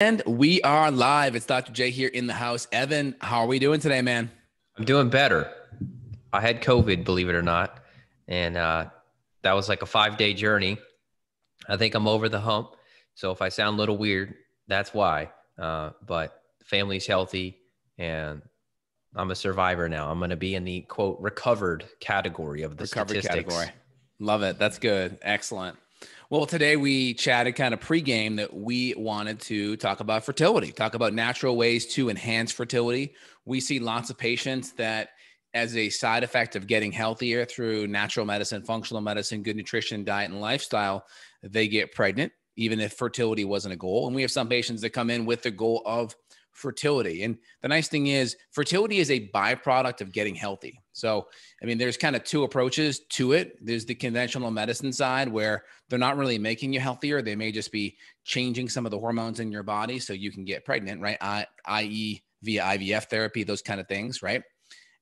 And we are live. It's Dr. J here in the house. Evan, how are we doing today, man? I'm doing better. I had COVID, believe it or not. And uh, that was like a five day journey. I think I'm over the hump. So if I sound a little weird, that's why. Uh, but family's healthy and I'm a survivor now. I'm going to be in the quote recovered category of the recovered statistics. category. Love it. That's good. Excellent. Well, today we chatted kind of pregame that we wanted to talk about fertility, talk about natural ways to enhance fertility. We see lots of patients that, as a side effect of getting healthier through natural medicine, functional medicine, good nutrition, diet, and lifestyle, they get pregnant, even if fertility wasn't a goal. And we have some patients that come in with the goal of fertility. And the nice thing is, fertility is a byproduct of getting healthy. So, I mean, there's kind of two approaches to it. There's the conventional medicine side where they're not really making you healthier, they may just be changing some of the hormones in your body so you can get pregnant, right? I, i.e., via IVF therapy, those kind of things, right?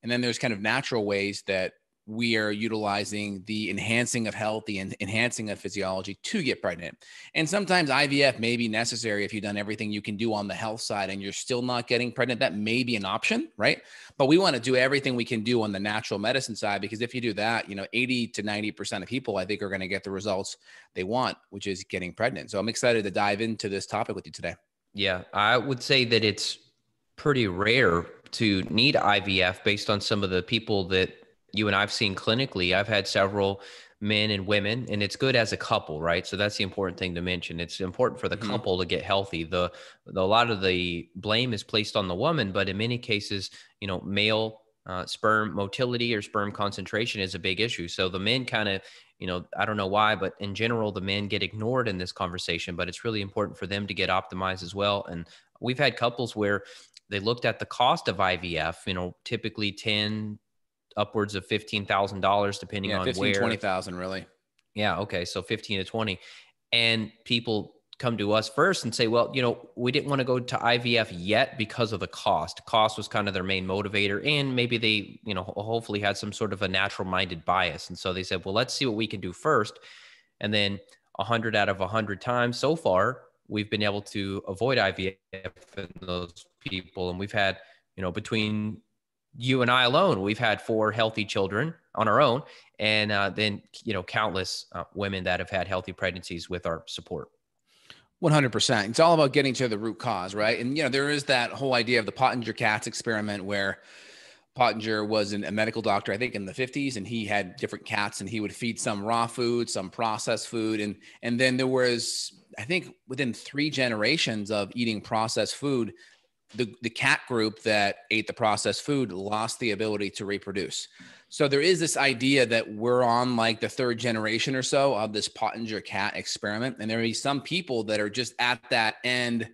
And then there's kind of natural ways that we are utilizing the enhancing of health, the en- enhancing of physiology to get pregnant. And sometimes IVF may be necessary if you've done everything you can do on the health side and you're still not getting pregnant. That may be an option, right? But we want to do everything we can do on the natural medicine side because if you do that, you know, 80 to 90% of people, I think, are going to get the results they want, which is getting pregnant. So I'm excited to dive into this topic with you today. Yeah, I would say that it's pretty rare to need IVF based on some of the people that you and I've seen clinically, I've had several men and women and it's good as a couple right so that's the important thing to mention it's important for the mm-hmm. couple to get healthy the, the, a lot of the blame is placed on the woman but in many cases you know male uh, sperm motility or sperm concentration is a big issue so the men kind of you know i don't know why but in general the men get ignored in this conversation but it's really important for them to get optimized as well and we've had couples where they looked at the cost of ivf you know typically 10 upwards of fifteen thousand dollars, depending yeah, on 15, where. Twenty thousand, really. Yeah. Okay. So fifteen to twenty, and people come to us first and say, well, you know, we didn't want to go to IVF yet because of the cost. Cost was kind of their main motivator. And maybe they, you know, hopefully had some sort of a natural minded bias. And so they said, well, let's see what we can do first. And then 100 out of 100 times so far, we've been able to avoid IVF in those people. And we've had, you know, between you and I alone, we've had four healthy children on our own, and uh, then you know countless uh, women that have had healthy pregnancies with our support. 100%. It's all about getting to the root cause, right? And you know, there is that whole idea of the Pottinger cats experiment where Pottinger was an, a medical doctor, I think, in the 50s, and he had different cats, and he would feed some raw food, some processed food, and and then there was, I think, within three generations of eating processed food, the, the cat group that ate the processed food lost the ability to reproduce. So there is this idea that we're on like the third generation or so of this Pottinger cat experiment. And there may be some people that are just at that end,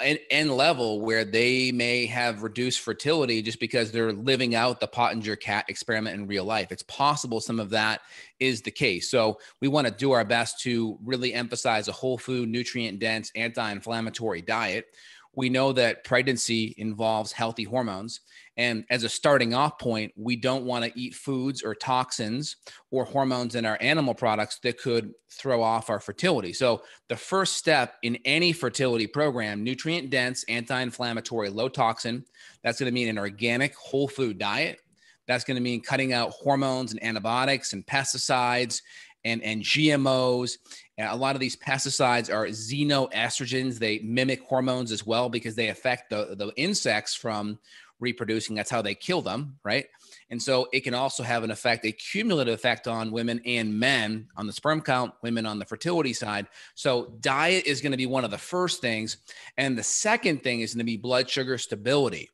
end, end level where they may have reduced fertility just because they're living out the Pottinger cat experiment in real life. It's possible some of that is the case. So we want to do our best to really emphasize a whole food, nutrient dense, anti inflammatory diet we know that pregnancy involves healthy hormones. And as a starting off point, we don't want to eat foods or toxins or hormones in our animal products that could throw off our fertility. So, the first step in any fertility program, nutrient dense, anti inflammatory, low toxin, that's going to mean an organic whole food diet. That's going to mean cutting out hormones and antibiotics and pesticides and, and GMOs a lot of these pesticides are xenoestrogens. They mimic hormones as well because they affect the, the insects from reproducing. That's how they kill them, right? And so it can also have an effect, a cumulative effect on women and men on the sperm count, women on the fertility side. So diet is going to be one of the first things. And the second thing is going to be blood sugar stability.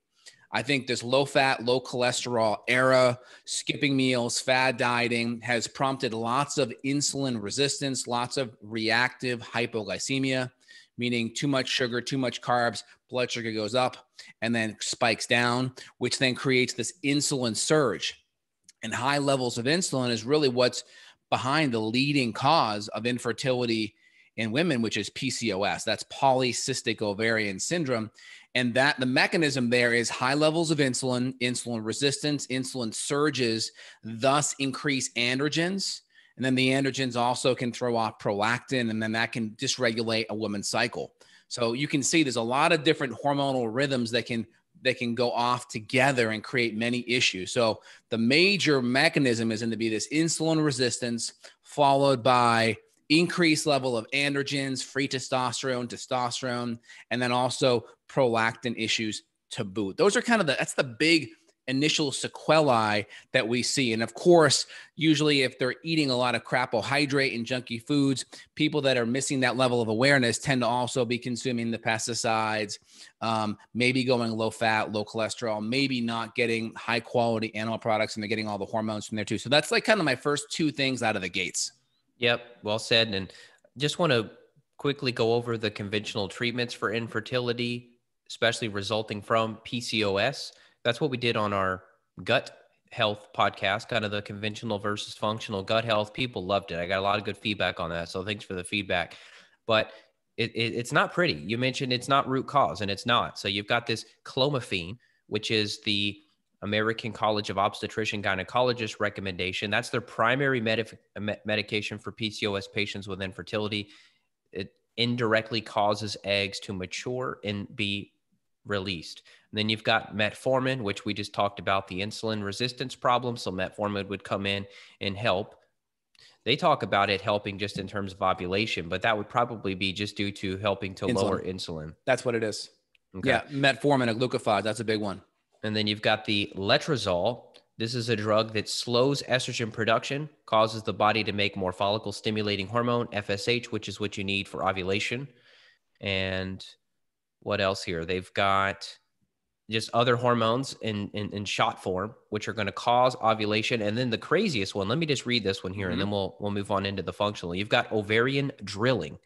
I think this low fat, low cholesterol era, skipping meals, fad dieting has prompted lots of insulin resistance, lots of reactive hypoglycemia, meaning too much sugar, too much carbs, blood sugar goes up and then spikes down, which then creates this insulin surge. And high levels of insulin is really what's behind the leading cause of infertility in women, which is PCOS. That's polycystic ovarian syndrome. And that the mechanism there is high levels of insulin, insulin resistance, insulin surges, thus increase androgens. And then the androgens also can throw off prolactin, and then that can dysregulate a woman's cycle. So you can see there's a lot of different hormonal rhythms that can that can go off together and create many issues. So the major mechanism is going to be this insulin resistance followed by increased level of androgens, free testosterone, testosterone, and then also prolactin issues to boot. Those are kind of the that's the big initial sequelae that we see. And of course, usually if they're eating a lot of carbohydrate and junky foods, people that are missing that level of awareness tend to also be consuming the pesticides, um, maybe going low fat, low cholesterol, maybe not getting high quality animal products and they're getting all the hormones from there too. So that's like kind of my first two things out of the gates. Yep, well said. And just want to quickly go over the conventional treatments for infertility, especially resulting from PCOS. That's what we did on our gut health podcast, kind of the conventional versus functional gut health. People loved it. I got a lot of good feedback on that. So thanks for the feedback. But it, it, it's not pretty. You mentioned it's not root cause, and it's not. So you've got this clomiphene, which is the American College of Obstetrician Gynecologist recommendation. That's their primary med- medication for PCOS patients with infertility. It indirectly causes eggs to mature and be released. And then you've got metformin, which we just talked about the insulin resistance problem. So metformin would come in and help. They talk about it helping just in terms of ovulation, but that would probably be just due to helping to insulin. lower insulin. That's what it is. Okay. Yeah, metformin and glucophage. That's a big one. And then you've got the letrozole. This is a drug that slows estrogen production, causes the body to make more follicle stimulating hormone, FSH, which is what you need for ovulation. And what else here? They've got just other hormones in, in, in shot form, which are going to cause ovulation. And then the craziest one, let me just read this one here mm-hmm. and then we'll, we'll move on into the functional. You've got ovarian drilling.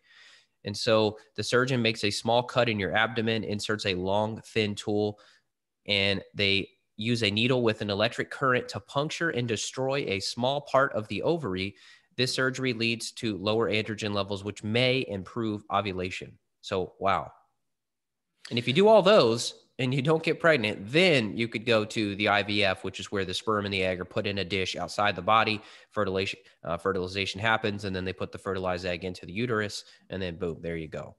And so the surgeon makes a small cut in your abdomen, inserts a long, thin tool and they use a needle with an electric current to puncture and destroy a small part of the ovary. This surgery leads to lower androgen levels, which may improve ovulation. So, wow. And if you do all those and you don't get pregnant, then you could go to the IVF, which is where the sperm and the egg are put in a dish outside the body. Fertilization, uh, fertilization happens, and then they put the fertilized egg into the uterus, and then boom, there you go.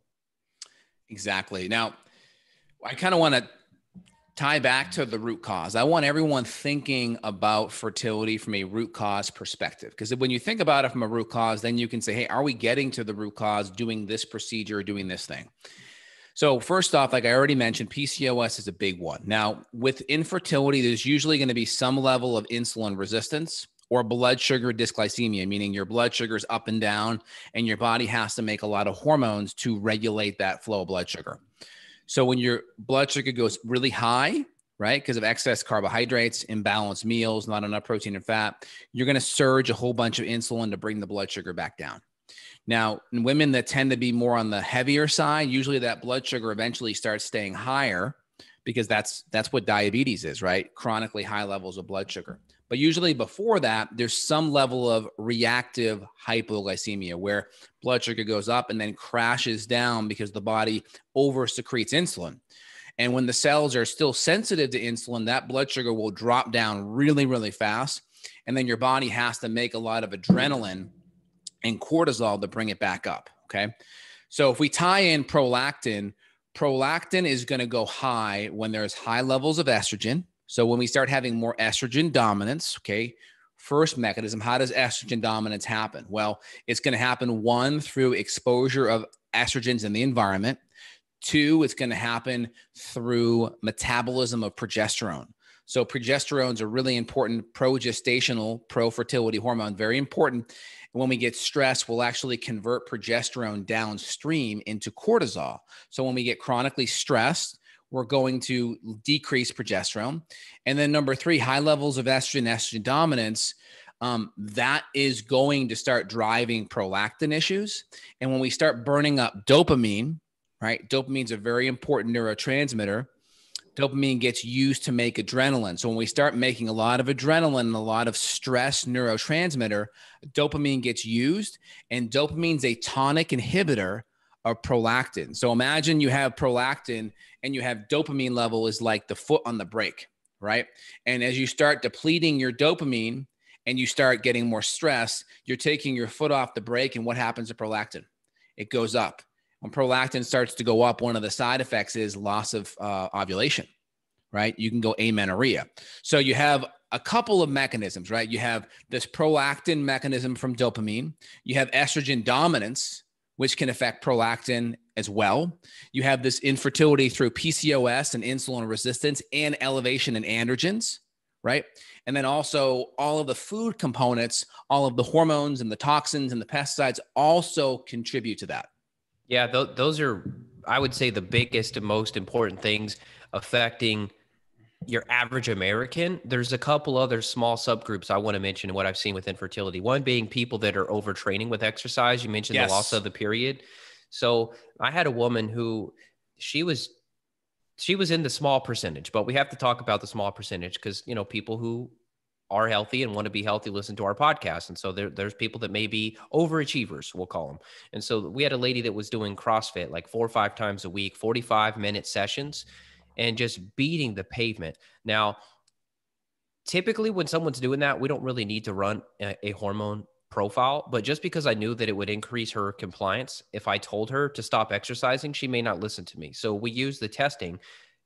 Exactly. Now, I kind of want to tie back to the root cause. I want everyone thinking about fertility from a root cause perspective. Because when you think about it from a root cause, then you can say, hey, are we getting to the root cause doing this procedure or doing this thing? So, first off, like I already mentioned, PCOS is a big one. Now, with infertility, there's usually going to be some level of insulin resistance or blood sugar dysglycemia, meaning your blood sugar is up and down, and your body has to make a lot of hormones to regulate that flow of blood sugar. So when your blood sugar goes really high, right, because of excess carbohydrates, imbalanced meals, not enough protein and fat, you're going to surge a whole bunch of insulin to bring the blood sugar back down. Now, women that tend to be more on the heavier side, usually that blood sugar eventually starts staying higher because that's that's what diabetes is, right? Chronically high levels of blood sugar. But usually before that, there's some level of reactive hypoglycemia where blood sugar goes up and then crashes down because the body over secretes insulin. And when the cells are still sensitive to insulin, that blood sugar will drop down really, really fast. And then your body has to make a lot of adrenaline and cortisol to bring it back up. Okay. So if we tie in prolactin, prolactin is going to go high when there's high levels of estrogen so when we start having more estrogen dominance, okay, first mechanism, how does estrogen dominance happen? Well, it's going to happen one through exposure of estrogens in the environment. Two, it's going to happen through metabolism of progesterone. So progesterone is a really important progestational, pro-fertility hormone, very important. And when we get stressed, we'll actually convert progesterone downstream into cortisol. So when we get chronically stressed, we're going to decrease progesterone. And then number three, high levels of estrogen, estrogen dominance. Um, that is going to start driving prolactin issues. And when we start burning up dopamine, right? Dopamine is a very important neurotransmitter. Dopamine gets used to make adrenaline. So when we start making a lot of adrenaline and a lot of stress neurotransmitter, dopamine gets used, and dopamine's a tonic inhibitor are prolactin. So imagine you have prolactin and you have dopamine level is like the foot on the brake, right? And as you start depleting your dopamine and you start getting more stress, you're taking your foot off the brake. And what happens to prolactin? It goes up. When prolactin starts to go up, one of the side effects is loss of uh, ovulation, right? You can go amenorrhea. So you have a couple of mechanisms, right? You have this prolactin mechanism from dopamine, you have estrogen dominance which can affect prolactin as well. You have this infertility through PCOS and insulin resistance and elevation in androgens, right? And then also all of the food components, all of the hormones and the toxins and the pesticides also contribute to that. Yeah, th- those are, I would say, the biggest and most important things affecting your average American, there's a couple other small subgroups I want to mention what I've seen with infertility. One being people that are overtraining with exercise. You mentioned yes. the loss of the period. So I had a woman who she was she was in the small percentage, but we have to talk about the small percentage because you know people who are healthy and want to be healthy listen to our podcast, and so there, there's people that may be overachievers, we'll call them. And so we had a lady that was doing CrossFit like four or five times a week, 45 minute sessions and just beating the pavement. Now, typically when someone's doing that, we don't really need to run a, hormone profile, but just because I knew that it would increase her compliance, if I told her to stop exercising, she may not listen to me. So we use the testing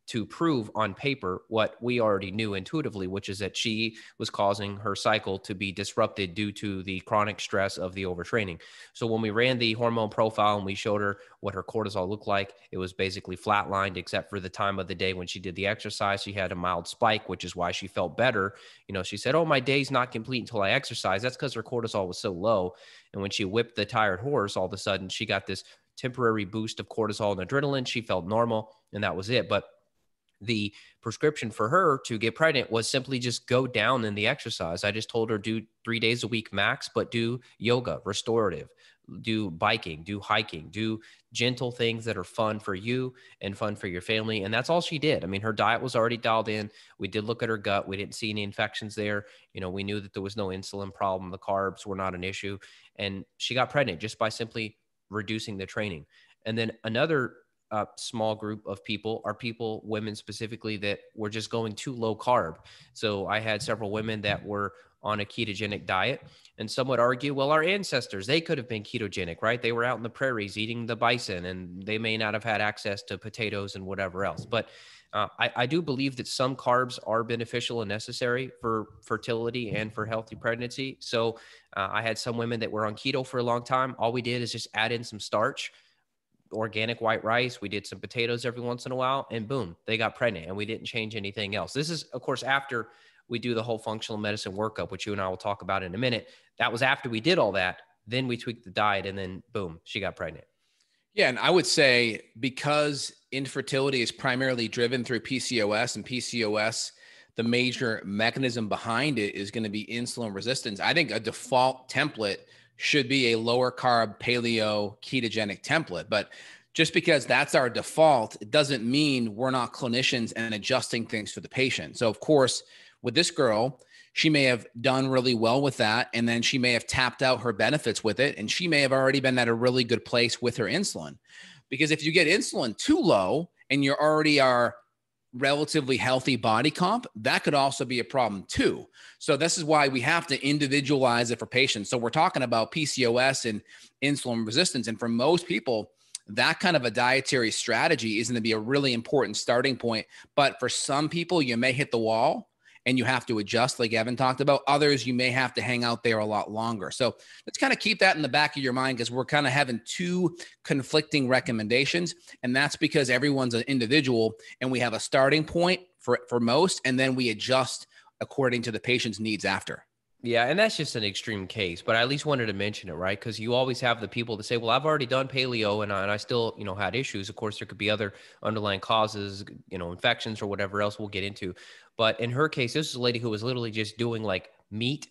to prove on paper what we already knew intuitively, which is that she was causing her cycle to be disrupted due to the chronic stress of the overtraining. So when we ran the hormone profile and we showed her what her cortisol looked like, it was basically flatlined except for the time of the day when she did the exercise. She had a mild spike, which is why she felt better. You know, she said, Oh, my day's not complete until I exercise. That's because her cortisol was so low. And when she whipped the tired horse, all of a sudden she got this temporary boost of cortisol and adrenaline. She felt normal and that was it. But the prescription for her to get pregnant was simply just go down in the exercise. I just told her do three days a week max, but do yoga, restorative, do biking, do hiking, do gentle things that are fun for you and fun for your family. And that's all she did. I mean, her diet was already dialed in. We did look at her gut. We didn't see any infections there. You know, we knew that there was no insulin problem. The carbs were not an issue. And she got pregnant just by simply reducing the training. And then another uh, small group of people are people, women specifically, that were just going too low carb. So I had several women that were on a ketogenic diet. And some would argue, well, our ancestors, they could have been ketogenic, right? They were out in the prairies eating the bison, and they may not have had access to potatoes and whatever else. But uh, I, I do believe that some carbs are beneficial and necessary for fertility and for healthy pregnancy. So uh, I had some women that were on keto for a long time. All we did is just add in some starch organic white rice. We did some potatoes every once in a while, and boom, they got pregnant, and we didn't change anything else. This is, of course, after we do the whole functional medicine workup, which you and I will talk about in a minute. That was after we did all that. Then we tweaked the diet, and then boom, she got pregnant. Yeah, and I would say because infertility is primarily driven through PCOS, and PCOS, the major mechanism behind it is going to be insulin resistance. I think a default template should be a lower carb paleo ketogenic template. But just because that's our default, it doesn't mean we're not clinicians and adjusting things for the patient. So, of course, with this girl, she may have done really well with that. And then she may have tapped out her benefits with it. And she may have already been at a really good place with her insulin. Because if you get insulin too low and you already are relatively healthy body comp, that could also be a problem too. So this is why we have to individualize it for patients. So we're talking about PCOS and insulin resistance. And for most people, that kind of a dietary strategy is going to be a really important starting point. But for some people, you may hit the wall and you have to adjust, like Evan talked about. Others, you may have to hang out there a lot longer. So let's kind of keep that in the back of your mind because we're kind of having two conflicting recommendations. And that's because everyone's an individual and we have a starting point for, for most, and then we adjust according to the patient's needs after. Yeah, and that's just an extreme case, but I at least wanted to mention it, right? Because you always have the people that say, "Well, I've already done paleo, and I, and I still, you know, had issues." Of course, there could be other underlying causes, you know, infections or whatever else we'll get into. But in her case, this is a lady who was literally just doing like meat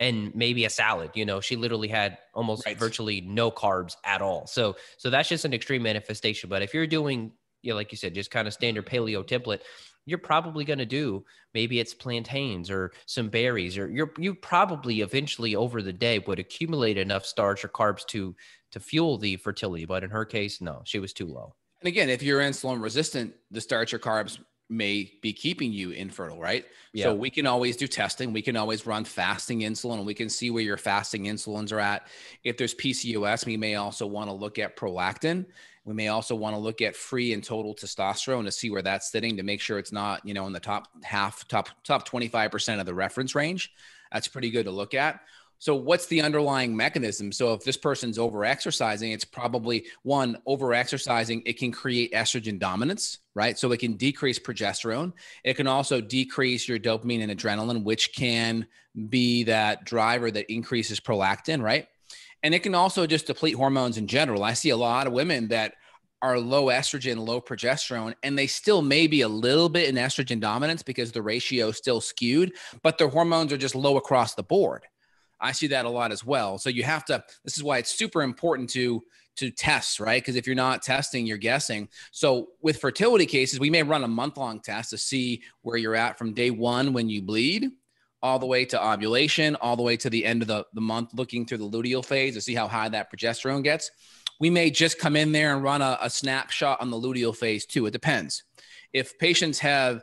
and maybe a salad. You know, she literally had almost right. virtually no carbs at all. So, so that's just an extreme manifestation. But if you're doing, you know, like you said, just kind of standard paleo template, you're probably going to do maybe it's plantains or some berries or you're you probably eventually over the day would accumulate enough starch or carbs to to fuel the fertility but in her case no she was too low and again if you're insulin resistant the starch or carbs may be keeping you infertile, right? Yeah. So we can always do testing. We can always run fasting insulin. and We can see where your fasting insulins are at. If there's PCOS, we may also want to look at prolactin. We may also want to look at free and total testosterone to see where that's sitting to make sure it's not, you know, in the top half, top top 25% of the reference range. That's pretty good to look at. So what's the underlying mechanism? So if this person's overexercising, it's probably one over exercising, it can create estrogen dominance, right? So it can decrease progesterone. It can also decrease your dopamine and adrenaline, which can be that driver that increases prolactin, right? And it can also just deplete hormones in general. I see a lot of women that are low estrogen, low progesterone, and they still may be a little bit in estrogen dominance because the ratio is still skewed, but their hormones are just low across the board. I see that a lot as well. So you have to, this is why it's super important to, to test, right? Because if you're not testing, you're guessing. So with fertility cases, we may run a month long test to see where you're at from day one when you bleed all the way to ovulation, all the way to the end of the, the month, looking through the luteal phase to see how high that progesterone gets. We may just come in there and run a, a snapshot on the luteal phase too. It depends. If patients have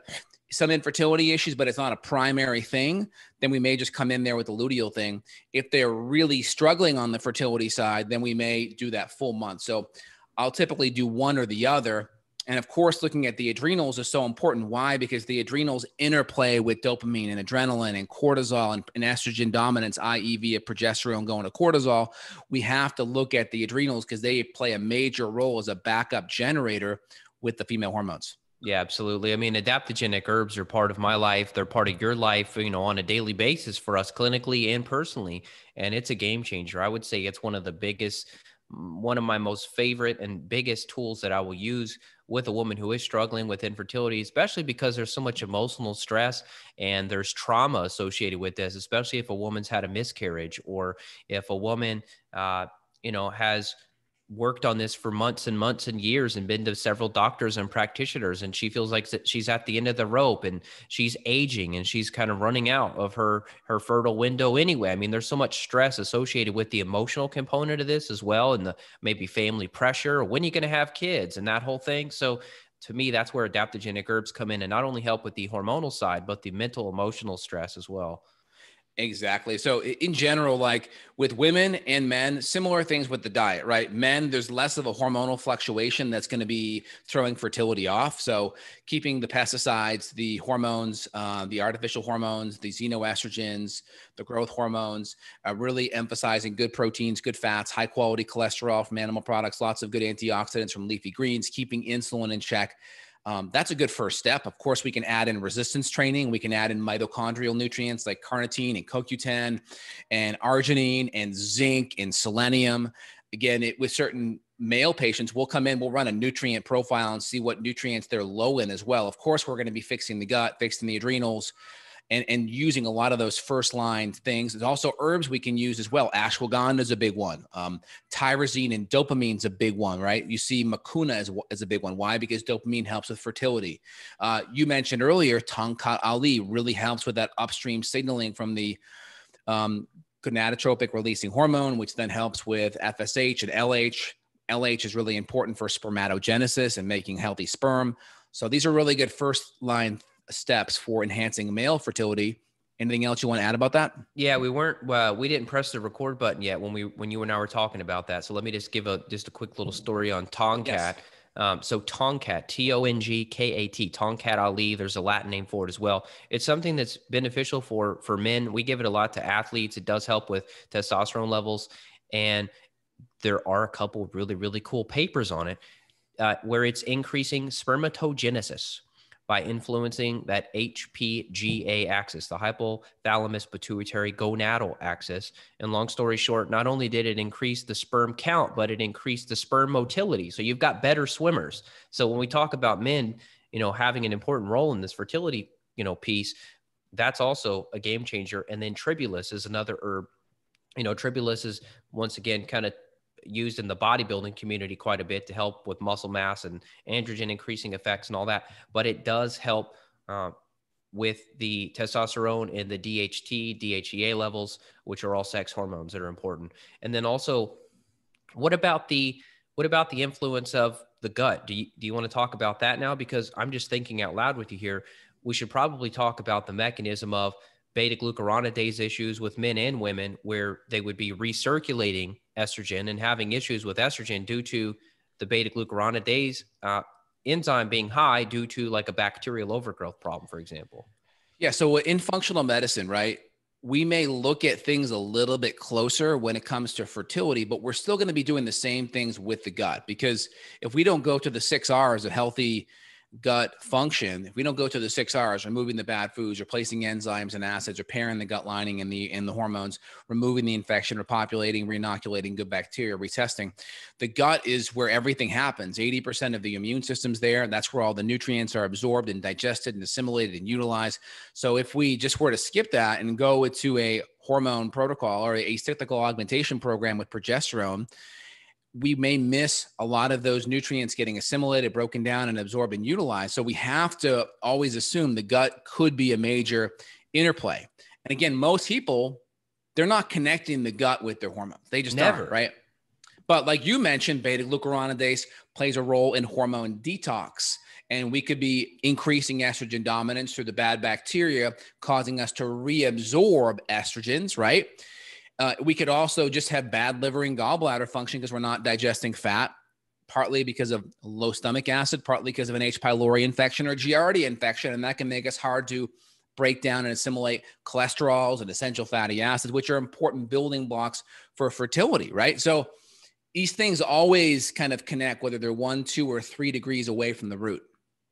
some infertility issues, but it's not a primary thing, then we may just come in there with the luteal thing. If they're really struggling on the fertility side, then we may do that full month. So I'll typically do one or the other. And of course, looking at the adrenals is so important. Why? Because the adrenals interplay with dopamine and adrenaline and cortisol and, and estrogen dominance, i.e., via progesterone going to cortisol. We have to look at the adrenals because they play a major role as a backup generator with the female hormones. Yeah, absolutely. I mean, adaptogenic herbs are part of my life. They're part of your life, you know, on a daily basis for us clinically and personally. And it's a game changer. I would say it's one of the biggest, mm, one of my most favorite and biggest tools that I will use with a woman who is struggling with infertility, especially because there's so much emotional stress and there's trauma associated with this, especially if a woman's had a miscarriage or if a woman, uh, you know, has worked on this for months and months and years and been to several doctors and practitioners and she feels like she's at the end of the rope and she's aging and she's kind of running out of her her fertile window anyway i mean there's so much stress associated with the emotional component of this as well and the maybe family pressure when are you going to have kids and that whole thing so to me that's where adaptogenic herbs come in and not only help with the hormonal side but the mental emotional stress as well Exactly. So in general, like with women and men, similar things with the diet, right? Men, there's less of a hormonal fluctuation that's going to be throwing fertility off. So keeping the pesticides, the hormones, uh, the artificial hormones, the xenoestrogens, the growth hormones, uh, really emphasizing good proteins, good fats, high quality cholesterol from animal products, lots of good antioxidants from leafy greens, keeping insulin in check um, that's a good first step. Of course, we can add in resistance training. We can add in mitochondrial nutrients like carnitine and CoQ10 and arginine and zinc and selenium. Again, it, with certain male patients, we'll come in, we'll run a nutrient profile and see what nutrients they're low in as well. Of course, we're going to be fixing the gut, fixing the adrenals, and, and using a lot of those first line things. There's also herbs we can use as well. Ashwagandha is a big one. Um, tyrosine and dopamine is a big one, right? You see macuna is a big one. Why? Because dopamine helps with fertility. Uh, you mentioned earlier, Tongkat Ali really helps with that upstream signaling from the um, gonadotropic releasing hormone, which then helps with FSH and LH. LH is really important for spermatogenesis and making healthy sperm. So these are really good first line steps for enhancing male fertility. Anything else you want to add about that? Yeah, we weren't. Well, we didn't press the record button yet when we when you and I were talking about that. So let me just give a just a quick little story on Tongkat. Yes. Um, so Tongkat, T O N G K A T, Tongkat Ali. There's a Latin name for it as well. It's something that's beneficial for for men. We give it a lot to athletes. It does help with testosterone levels, and there are a couple really really cool papers on it uh, where it's increasing spermatogenesis by influencing that HPGA axis, the hypothalamus pituitary gonadal axis. And long story short, not only did it increase the sperm count, but it increased the sperm motility. So you've got better swimmers. So when we talk about men, you know, having an important role in this fertility, you know, piece, that's also a game changer. And then tribulus is another herb. You know, tribulus is once again kind of used in the bodybuilding community quite a bit to help with muscle mass and androgen increasing effects and all that. But it does help uh, with the testosterone and the DHT, DHEA levels, which are all sex hormones that are important. And then also, what about the what about the influence of the gut? Do you, do you want to talk about that now? Because I'm just thinking out loud with you here. We should probably talk about the mechanism of beta glucuronidase issues with men and women where they would be recirculating estrogen and having issues with estrogen due to the beta glucuronidase uh, enzyme being high due to like a bacterial overgrowth problem, for example. Yeah. So in functional medicine, right, we may look at things a little bit closer when it comes to fertility, but we're still going to be doing the same things with the gut because if we don't go to the six R's of healthy, gut function, if we don't go to the six R's, removing the bad foods, replacing enzymes and acids, repairing the gut lining and the and the hormones, removing the infection, repopulating, reinoculating good bacteria, retesting, the gut is where everything happens. 80% of the immune system's there. That's where all the nutrients are absorbed and digested and assimilated and utilized. So if we just were to skip that and go to a hormone protocol or a cyclical augmentation program with progesterone, we may miss a lot of those nutrients getting assimilated, broken down, and absorbed and utilized. So we have to always assume the gut could be a major interplay. And again, most people, they're not connecting the gut with their hormones. They just never, right? But like you mentioned, beta glucuronidase plays a role in hormone detox. And we could be increasing estrogen dominance through the bad bacteria, causing us to reabsorb estrogens, right? Uh, we could also just have bad liver and gallbladder function because we're not digesting fat, partly because of low stomach acid, partly because of an H. pylori infection or Giardia infection. And that can make us hard to break down and assimilate cholesterols and essential fatty acids, which are important building blocks for fertility, right? So these things always kind of connect, whether they're one, two, or three degrees away from the root.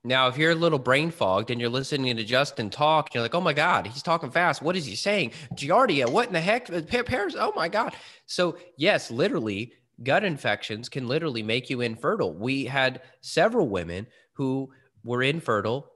Now, if you're a little brain fogged and you're listening to Justin talk, you're like, oh my God, he's talking fast. What is he saying? Giardia, what in the heck? Uh, Paris, oh my God. So, yes, literally, gut infections can literally make you infertile. We had several women who were infertile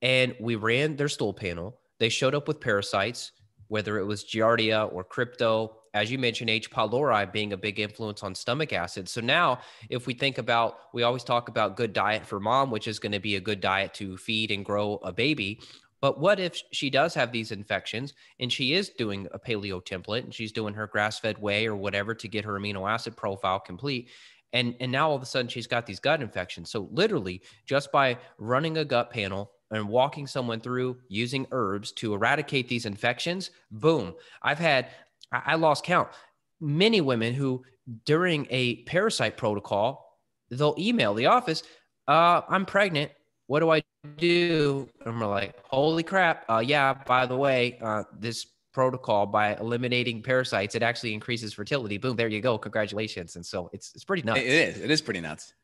and we ran their stool panel. They showed up with parasites, whether it was Giardia or crypto as you mentioned, H. pylori being a big influence on stomach acid. So now, if we think about, we always talk about good diet for mom, which is going to be a good diet to feed and grow a baby. But what if she does have these infections and she is doing a paleo template and she's doing her grass fed way or whatever to get her amino acid profile complete? And, and now all of a sudden she's got these gut infections. So, literally, just by running a gut panel, and walking someone through using herbs to eradicate these infections, boom. I've had I, I lost count. Many women who, during a parasite protocol, they'll email the office, uh, I'm pregnant. What do I do? And we're like, holy crap. Uh, yeah, by the way, uh, this protocol by eliminating parasites, it actually increases fertility. Boom, there you go. Congratulations. And so it's, it's pretty nuts. It is. It is pretty nuts.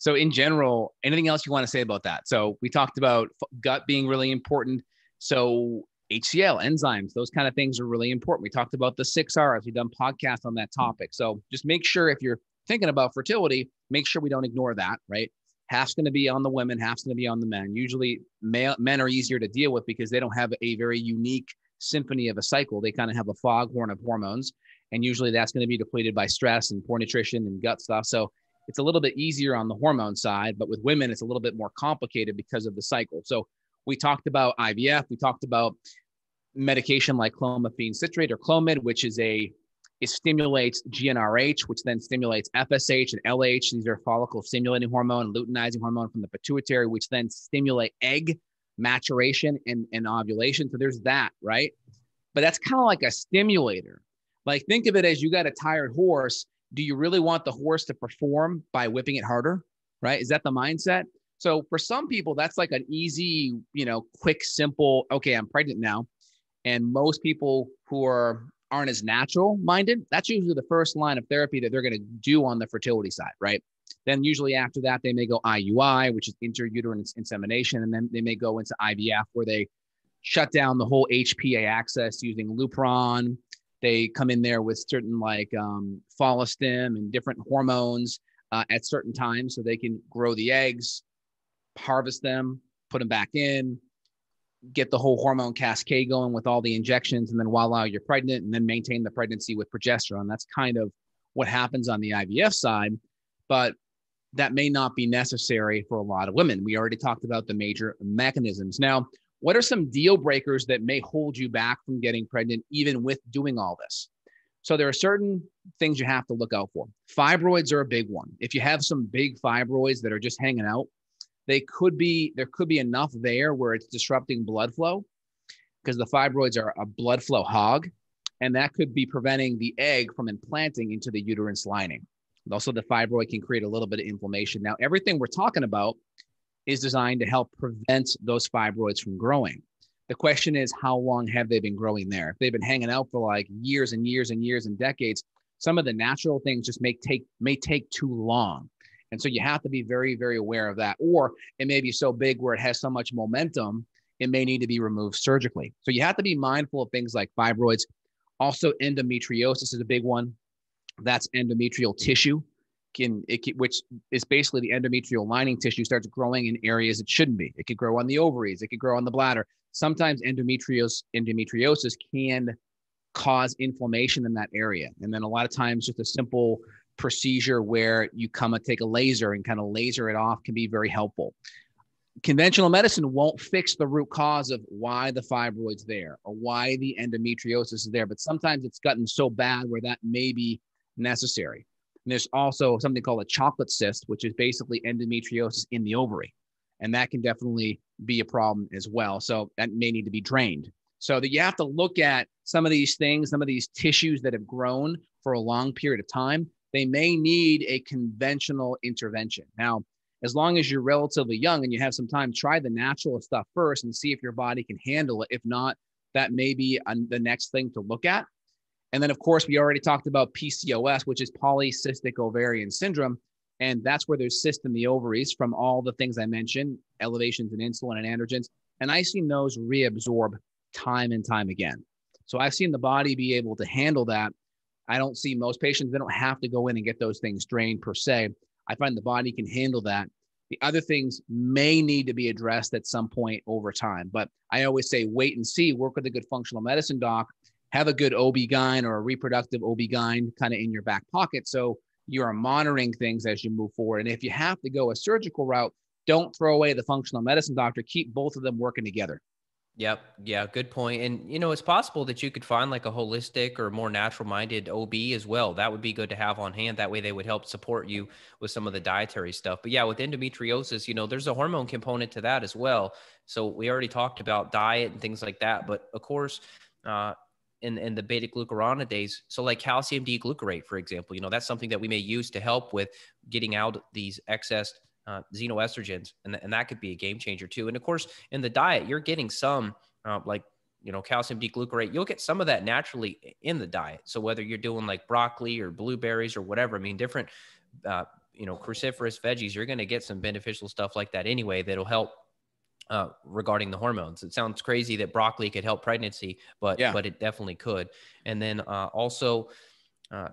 So, in general, anything else you want to say about that? So, we talked about gut being really important. So, HCL, enzymes, those kind of things are really important. We talked about the six R's. We've done podcasts on that topic. So just make sure if you're thinking about fertility, make sure we don't ignore that, right? Half's going to be on the women, half's going to be on the men. Usually, male, men are easier to deal with because they don't have a very unique symphony of a cycle. They kind of have a foghorn of hormones. And usually that's going to be depleted by stress and poor nutrition and gut stuff. So it's a little bit easier on the hormone side. But with women, it's a little bit more complicated because of the cycle. So we talked about IVF. We talked about medication like clomiphene citrate or Clomid, which is a it stimulates GnRH, which then stimulates FSH and LH. These are follicle stimulating hormone, luteinizing hormone from the pituitary, which then stimulate egg maturation and, and ovulation. So there's that, right? But that's kind of like a stimulator. Like think of it as you got a tired horse. Do you really want the horse to perform by whipping it harder? Right? Is that the mindset? So for some people, that's like an easy, you know, quick, simple, okay, I'm pregnant now. And most people who are aren't as natural minded, that's usually the first line of therapy that they're going to do on the fertility side, right? Then usually after that, they may go IUI, which is interuterine insemination, and then they may go into IVF where they shut down the whole HPA access using Lupron. They come in there with certain like um, follistim and different hormones uh, at certain times so they can grow the eggs harvest them, put them back in, get the whole hormone cascade going with all the injections, and then voila, you're pregnant, and then maintain the pregnancy with progesterone. That's kind of what happens on the IVF side, but that may not be necessary for a lot of women. We already talked about the major mechanisms. Now, what are some deal breakers that may hold you back from getting pregnant, even with doing all this? So, there are certain things you have to look out for. Fibroids are a big one. If you have some big fibroids that are just hanging out, they could be there could be enough there where it's disrupting blood flow because the fibroids are a blood flow hog and that could be preventing the egg from implanting into the uterus lining also the fibroid can create a little bit of inflammation now everything we're talking about is designed to help prevent those fibroids from growing the question is how long have they been growing there if they've been hanging out for like years and years and years and decades some of the natural things just may take may take too long and so you have to be very, very aware of that. Or it may be so big where it has so much momentum, it may need to be removed surgically. So you have to be mindful of things like fibroids. Also, endometriosis is a big one. That's endometrial tissue, can, can, which is basically the endometrial lining tissue starts growing in areas it shouldn't be. It could grow on the ovaries, it could grow on the bladder. Sometimes endometriosis can cause inflammation in that area. And then a lot of times, just a simple procedure where you come and take a laser and kind of laser it off can be very helpful. Conventional medicine won't fix the root cause of why the fibroid's there or why the endometriosis is there, but sometimes it's gotten so bad where that may be necessary. And there's also something called a chocolate cyst, which is basically endometriosis in the ovary. And that can definitely be a problem as well. So that may need to be drained. So that you have to look at some of these things, some of these tissues that have grown for a long period of time they may need a conventional intervention. Now, as long as you're relatively young and you have some time, try the natural stuff first and see if your body can handle it. If not, that may be the next thing to look at. And then, of course, we already talked about PCOS, which is polycystic ovarian syndrome. And that's where there's cysts in the ovaries from all the things I mentioned elevations in insulin and androgens. And I've seen those reabsorb time and time again. So I've seen the body be able to handle that I don't see most patients, they don't have to go in and get those things drained per se. I find the body can handle that. The other things may need to be addressed at some point over time. But I always say wait and see, work with a good functional medicine doc, have a good OB-GYN or a reproductive OB-GYN kind of in your back pocket. So you are monitoring things as you move forward. And if you have to go a surgical route, don't throw away the functional medicine doctor. Keep both of them working together. Yep. Yeah. Good point. And you know, it's possible that you could find like a holistic or more natural-minded OB as well. That would be good to have on hand. That way, they would help support you with some of the dietary stuff. But yeah, with endometriosis, you know, there's a hormone component to that as well. So we already talked about diet and things like that. But of course, uh, in, in the beta glucuronidase. So, like calcium D glucarate, for example, you know, that's something that we may use to help with getting out these excess uh, xenoestrogens, and, th- and that could be a game changer too. And of course, in the diet, you're getting some uh, like you know calcium deglucorate. You'll get some of that naturally in the diet. So whether you're doing like broccoli or blueberries or whatever, I mean, different uh, you know cruciferous veggies, you're going to get some beneficial stuff like that anyway. That'll help uh, regarding the hormones. It sounds crazy that broccoli could help pregnancy, but yeah. but it definitely could. And then uh, also, uh, I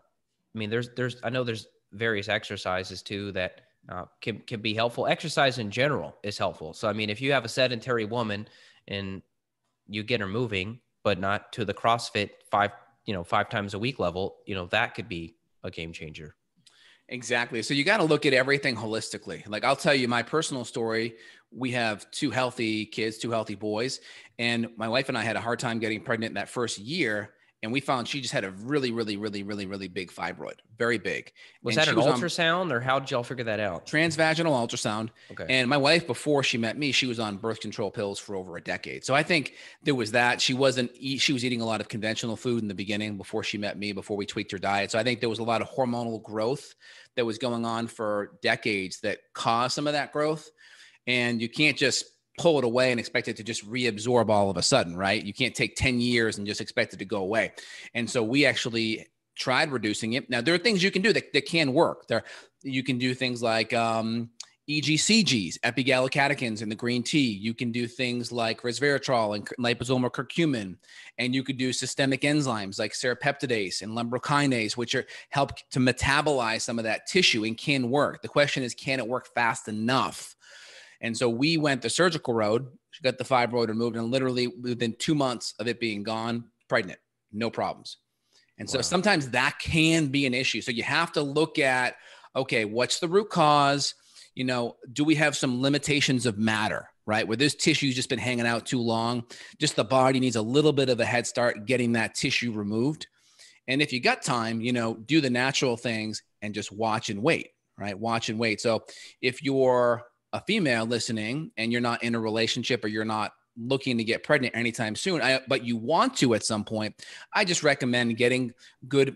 mean, there's there's I know there's various exercises too that uh, can, can be helpful. Exercise in general is helpful. So, I mean, if you have a sedentary woman and you get her moving, but not to the CrossFit five, you know, five times a week level, you know, that could be a game changer. Exactly. So you got to look at everything holistically. Like I'll tell you my personal story. We have two healthy kids, two healthy boys, and my wife and I had a hard time getting pregnant that first year and we found she just had a really, really, really, really, really big fibroid, very big. Was and that an was ultrasound, on, or how did y'all figure that out? Transvaginal ultrasound. Okay. And my wife, before she met me, she was on birth control pills for over a decade. So I think there was that. She wasn't. She was eating a lot of conventional food in the beginning before she met me. Before we tweaked her diet, so I think there was a lot of hormonal growth that was going on for decades that caused some of that growth. And you can't just pull it away and expect it to just reabsorb all of a sudden, right? You can't take 10 years and just expect it to go away. And so we actually tried reducing it. Now, there are things you can do that, that can work. There, you can do things like, um, EGCGs, epigallocatechins in the green tea. You can do things like resveratrol and liposomal curcumin, and you could do systemic enzymes like serapeptidase and lumbrokinase, which are, help to metabolize some of that tissue and can work. The question is, can it work fast enough? And so we went the surgical road, she got the fibroid removed, and literally within two months of it being gone, pregnant, no problems. And so sometimes that can be an issue. So you have to look at, okay, what's the root cause? You know, do we have some limitations of matter, right? Where this tissue's just been hanging out too long, just the body needs a little bit of a head start getting that tissue removed. And if you got time, you know, do the natural things and just watch and wait, right? Watch and wait. So if you're a female listening and you're not in a relationship or you're not looking to get pregnant anytime soon, I, but you want to at some point, I just recommend getting good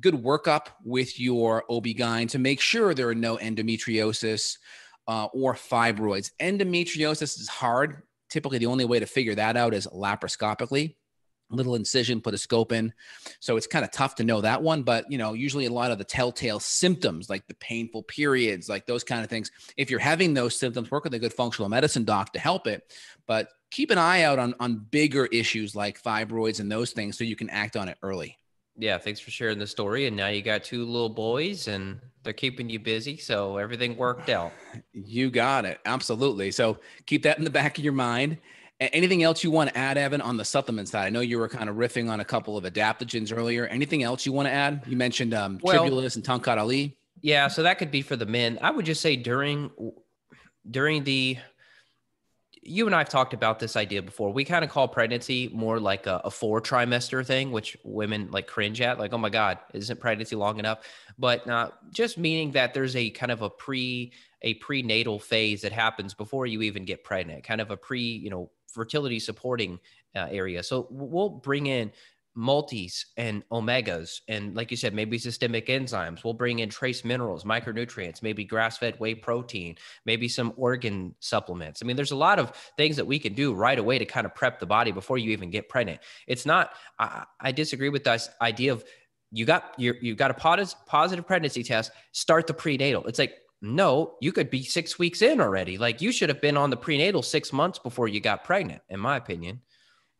good workup with your OB-GYN to make sure there are no endometriosis uh, or fibroids. Endometriosis is hard. Typically, the only way to figure that out is laparoscopically little incision, put a scope in. So it's kind of tough to know that one, but you know, usually a lot of the telltale symptoms, like the painful periods, like those kind of things. If you're having those symptoms, work with a good functional medicine doc to help it. But keep an eye out on on bigger issues like fibroids and those things, so you can act on it early. Yeah, thanks for sharing the story. And now you got two little boys, and they're keeping you busy, so everything worked out. You got it, absolutely. So keep that in the back of your mind. Anything else you want to add, Evan, on the supplement side? I know you were kind of riffing on a couple of adaptogens earlier. Anything else you want to add? You mentioned um, well, tribulus and Tankat Ali. Yeah, so that could be for the men. I would just say during during the you and I've talked about this idea before. We kind of call pregnancy more like a, a, four trimester thing, which women like cringe at, like, oh my God, isn't pregnancy long enough? But uh, just meaning that there's a kind of a pre a prenatal phase that happens before you even get pregnant, kind of a pre, you know, fertility supporting uh, area. So we'll bring in multis and omegas and like you said maybe systemic enzymes we'll bring in trace minerals micronutrients maybe grass-fed whey protein maybe some organ supplements i mean there's a lot of things that we can do right away to kind of prep the body before you even get pregnant it's not i, I disagree with this idea of you got you you got a positive pregnancy test start the prenatal it's like no, you could be six weeks in already. Like you should have been on the prenatal six months before you got pregnant, in my opinion.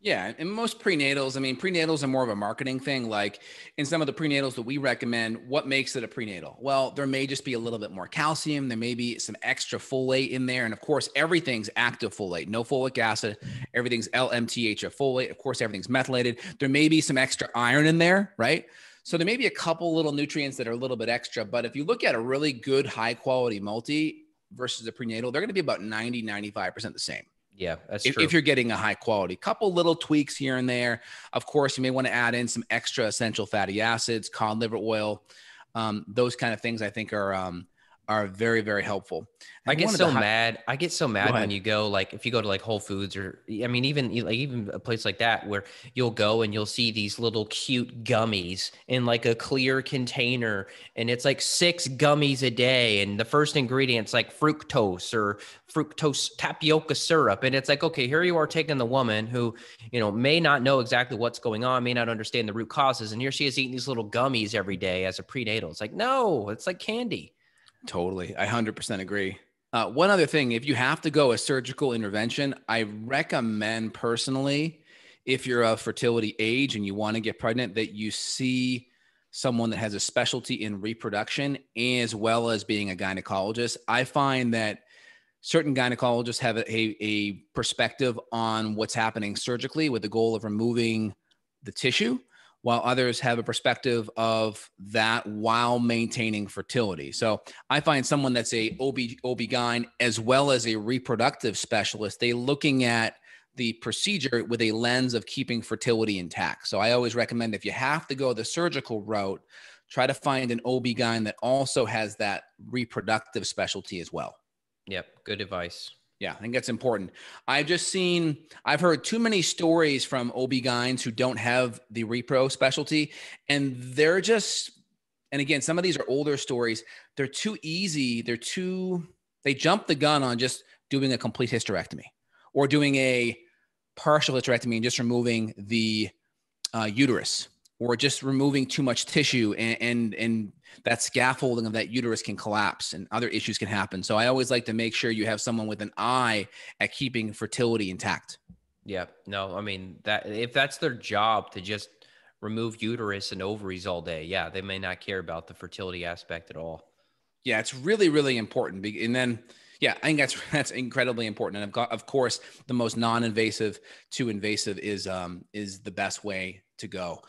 Yeah, and most prenatals, I mean, prenatals are more of a marketing thing. Like in some of the prenatals that we recommend, what makes it a prenatal? Well, there may just be a little bit more calcium. There may be some extra folate in there. And of course, everything's active folate, no folic acid. Everything's LMTH or folate. Of course, everything's methylated. There may be some extra iron in there, right? So there may be a couple little nutrients that are a little bit extra, but if you look at a really good high quality multi versus a prenatal, they're going to be about 90, 95% the same. Yeah, that's if, true. If you're getting a high quality, couple little tweaks here and there. Of course, you may want to add in some extra essential fatty acids, cod liver oil, um, those kind of things. I think are um, are very very helpful. And I get so high- mad. I get so mad when you go like if you go to like Whole Foods or I mean even like even a place like that where you'll go and you'll see these little cute gummies in like a clear container and it's like six gummies a day and the first ingredient's like fructose or fructose tapioca syrup and it's like okay here you are taking the woman who you know may not know exactly what's going on may not understand the root causes and here she is eating these little gummies every day as a prenatal. It's like no, it's like candy. Totally. I 100% agree. Uh, one other thing, if you have to go a surgical intervention, I recommend personally, if you're of fertility age and you want to get pregnant, that you see someone that has a specialty in reproduction as well as being a gynecologist. I find that certain gynecologists have a, a, a perspective on what's happening surgically with the goal of removing the tissue while others have a perspective of that while maintaining fertility. So I find someone that's a OB OB-GYN as well as a reproductive specialist, they looking at the procedure with a lens of keeping fertility intact. So I always recommend if you have to go the surgical route, try to find an OB-GYN that also has that reproductive specialty as well. Yep, good advice. Yeah, I think that's important. I've just seen, I've heard too many stories from OB gyns who don't have the repro specialty, and they're just, and again, some of these are older stories. They're too easy. They're too, they jump the gun on just doing a complete hysterectomy or doing a partial hysterectomy and just removing the uh, uterus or just removing too much tissue and, and, and that scaffolding of that uterus can collapse and other issues can happen. So I always like to make sure you have someone with an eye at keeping fertility intact. Yeah. No, I mean that if that's their job to just remove uterus and ovaries all day, yeah, they may not care about the fertility aspect at all. Yeah, it's really really important. And then yeah, I think that's that's incredibly important. And got, of course, the most non-invasive to invasive is um is the best way to go.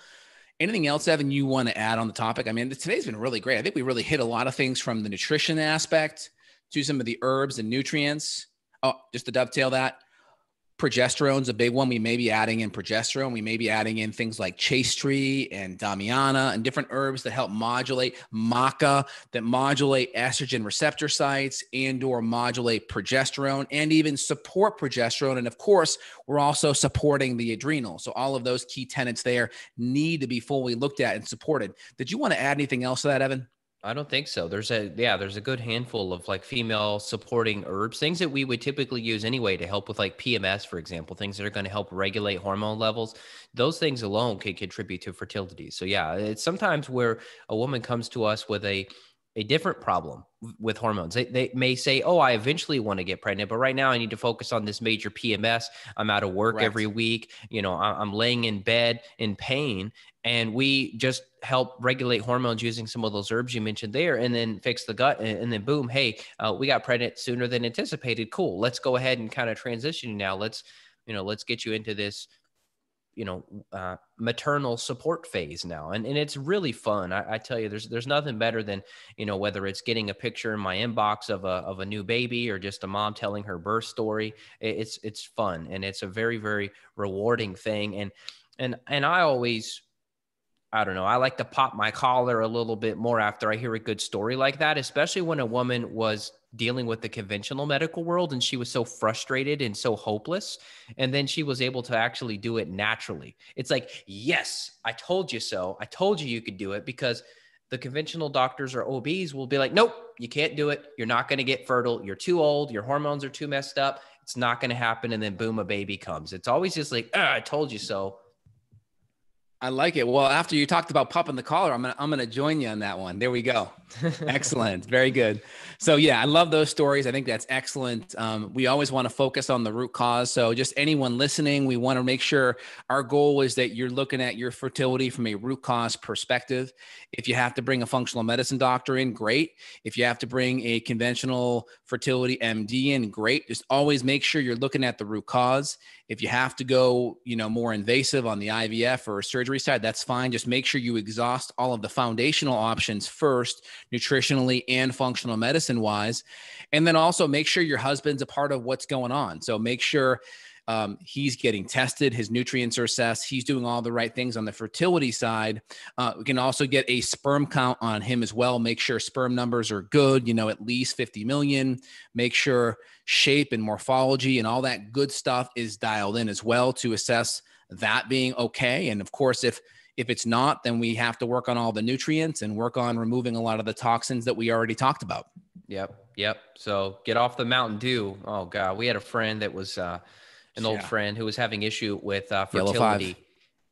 Anything else, Evan, you want to add on the topic? I mean, today's been really great. I think we really hit a lot of things from the nutrition aspect to some of the herbs and nutrients. Oh, just to dovetail that, progesterone's a big one. We may be adding in progesterone. We may be adding in things like chase tree and damiana and different herbs that help modulate maca, that modulate estrogen receptor sites and or modulate progesterone and even support progesterone. And of course, we're also supporting the adrenal. So all of those key tenets there need to be fully looked at and supported. Did you want to add anything else to that, Evan? I don't think so. There's a yeah, there's a good handful of like female supporting herbs, things that we would typically use anyway to help with like PMS, for example, things that are going to help regulate hormone levels. Those things alone can contribute to fertility. So yeah, it's sometimes where a woman comes to us with a a different problem with hormones. They, they may say, Oh, I eventually want to get pregnant, but right now I need to focus on this major PMS. I'm out of work right. every week. You know, I'm laying in bed in pain. And we just help regulate hormones using some of those herbs you mentioned there and then fix the gut. And, and then boom, hey, uh, we got pregnant sooner than anticipated. Cool. Let's go ahead and kind of transition now. Let's, you know, let's get you into this you know uh, maternal support phase now and, and it's really fun I, I, tell you there's there's nothing better than you know whether it's getting a picture in my inbox of a, of a new baby or just a mom telling her birth story it's it's fun and it's a very very rewarding thing and and and i always I don't know. I like to pop my collar a little bit more after I hear a good story like that, especially when a woman was dealing with the conventional medical world and she was so frustrated and so hopeless and then she was able to actually do it naturally it's like yes i told you so i told you you could do it because the conventional doctors or obs will be like nope you can't do it you're not going to get fertile you're too old your hormones are too messed up it's not going to happen and then boom a baby comes it's always just like ah, i told you so I like it. Well, after you talked about popping the collar, I'm gonna I'm gonna join you on that one. There we go. excellent. Very good. So yeah, I love those stories. I think that's excellent. Um, we always want to focus on the root cause. So just anyone listening, we want to make sure our goal is that you're looking at your fertility from a root cause perspective. If you have to bring a functional medicine doctor in, great. If you have to bring a conventional fertility MD in, great. Just always make sure you're looking at the root cause if you have to go, you know, more invasive on the IVF or surgery side, that's fine. Just make sure you exhaust all of the foundational options first, nutritionally and functional medicine wise. And then also make sure your husband's a part of what's going on. So make sure um, he's getting tested, his nutrients are assessed, he's doing all the right things on the fertility side. Uh, we can also get a sperm count on him as well, make sure sperm numbers are good, you know, at least 50 million, make sure shape and morphology and all that good stuff is dialed in as well to assess that being okay. And of course, if if it's not, then we have to work on all the nutrients and work on removing a lot of the toxins that we already talked about. Yep. Yep. So get off the Mountain Dew. Oh God, we had a friend that was uh, an old yeah. friend who was having issue with uh, fertility,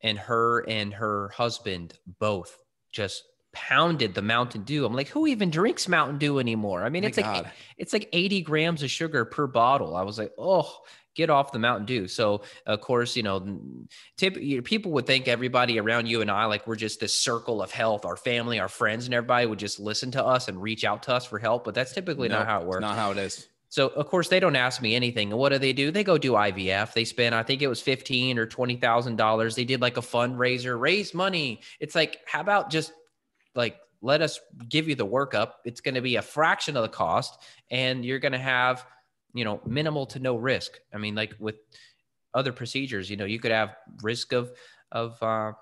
and her and her husband both just pounded the Mountain Dew. I'm like, who even drinks Mountain Dew anymore? I mean, My it's God. like it's like 80 grams of sugar per bottle. I was like, oh, get off the Mountain Dew. So of course, you know, tip, people would think everybody around you and I, like we're just this circle of health, our family, our friends, and everybody would just listen to us and reach out to us for help. But that's typically nope, not how it works. Not how it is. So of course they don't ask me anything. And what do they do? They go do IVF. They spend, I think it was fifteen or twenty thousand dollars. They did like a fundraiser, raise money. It's like, how about just like let us give you the workup. It's going to be a fraction of the cost, and you're going to have, you know, minimal to no risk. I mean, like with other procedures, you know, you could have risk of of uh,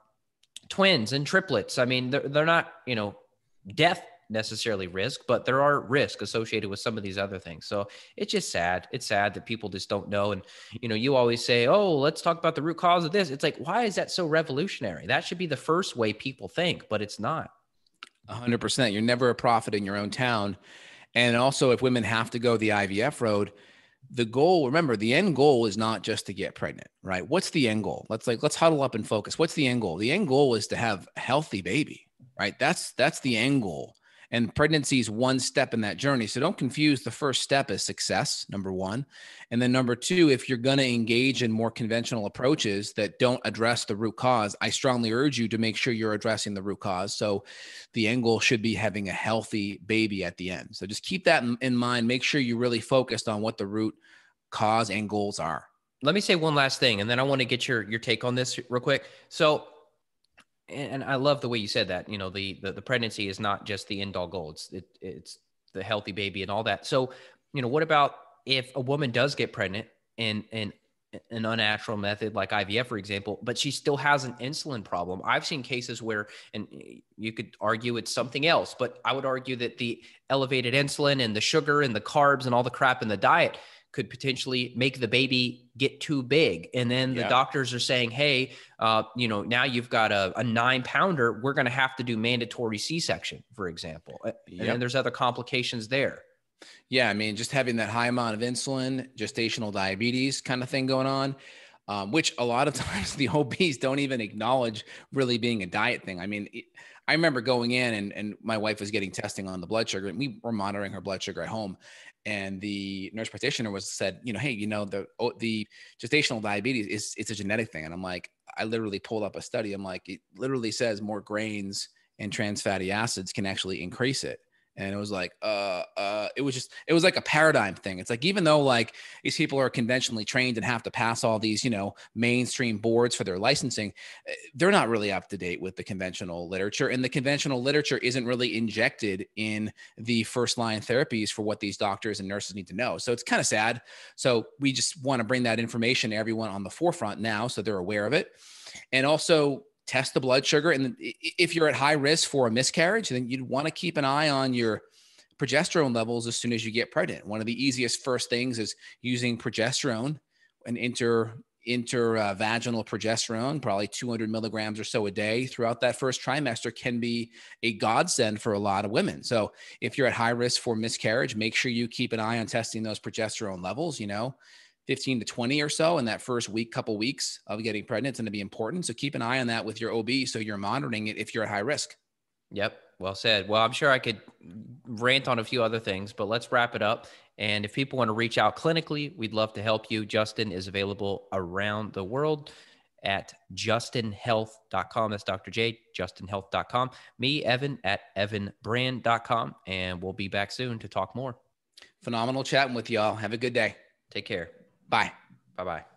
twins and triplets. I mean, they're, they're not, you know, death necessarily risk, but there are risks associated with some of these other things. So it's just sad. It's sad that people just don't know. And, you know, you always say, oh, let's talk about the root cause of this. It's like, why is that so revolutionary? That should be the first way people think, but it's not. 100%. You're never a prophet in your own town. And also, if women have to go the IVF road, the goal remember the end goal is not just to get pregnant right what's the end goal let's like let's huddle up and focus what's the end goal the end goal is to have a healthy baby right that's that's the end goal and pregnancy is one step in that journey. So don't confuse the first step as success, number one. And then number two, if you're going to engage in more conventional approaches that don't address the root cause, I strongly urge you to make sure you're addressing the root cause. So the end goal should be having a healthy baby at the end. So just keep that in mind. Make sure you really focused on what the root cause and goals are. Let me say one last thing, and then I want to get your your take on this real quick. So and I love the way you said that. You know, the the, the pregnancy is not just the end all goal. It's it, it's the healthy baby and all that. So, you know, what about if a woman does get pregnant and and an unnatural method like IVF, for example, but she still has an insulin problem. I've seen cases where, and you could argue it's something else, but I would argue that the elevated insulin and the sugar and the carbs and all the crap in the diet could potentially make the baby get too big. And then the yeah. doctors are saying, hey, uh, you know, now you've got a, a nine pounder. We're going to have to do mandatory C section, for example. And yep. then there's other complications there. Yeah. I mean, just having that high amount of insulin, gestational diabetes kind of thing going on. Um, which a lot of times the obese don't even acknowledge really being a diet thing. I mean, it, I remember going in and, and my wife was getting testing on the blood sugar and we were monitoring her blood sugar at home and the nurse practitioner was said, you know, hey, you know, the oh, the gestational diabetes is it's a genetic thing, and I'm like, I literally pulled up a study. I'm like, it literally says more grains and trans fatty acids can actually increase it and it was like uh uh it was just it was like a paradigm thing it's like even though like these people are conventionally trained and have to pass all these you know mainstream boards for their licensing eh, they're not really up to date with the conventional literature and the conventional literature isn't really injected in the first line therapies for what these doctors and nurses need to know so it's kind of sad so we just want to bring that information to everyone on the forefront now so they're aware of it and also test the blood sugar. And if you're at high risk for a miscarriage, then you'd want to keep an eye on your progesterone levels as soon as you get pregnant. One of the easiest first things is using progesterone, an inter intervaginal uh, progesterone, probably 200 milligrams or so a day throughout that first trimester can be a godsend for a lot of women. So if you're at high risk for miscarriage, make sure you keep an eye on testing those progesterone levels, you know, 15 to 20 or so in that first week, couple weeks of getting pregnant is going to be important. So keep an eye on that with your OB so you're monitoring it if you're at high risk. Yep. Well said. Well, I'm sure I could rant on a few other things, but let's wrap it up. And if people want to reach out clinically, we'd love to help you. Justin is available around the world at justinhealth.com. That's Dr. J, justinhealth.com. Me, Evan, at evanbrand.com. And we'll be back soon to talk more. Phenomenal chatting with y'all. Have a good day. Take care. Bye. Bye bye.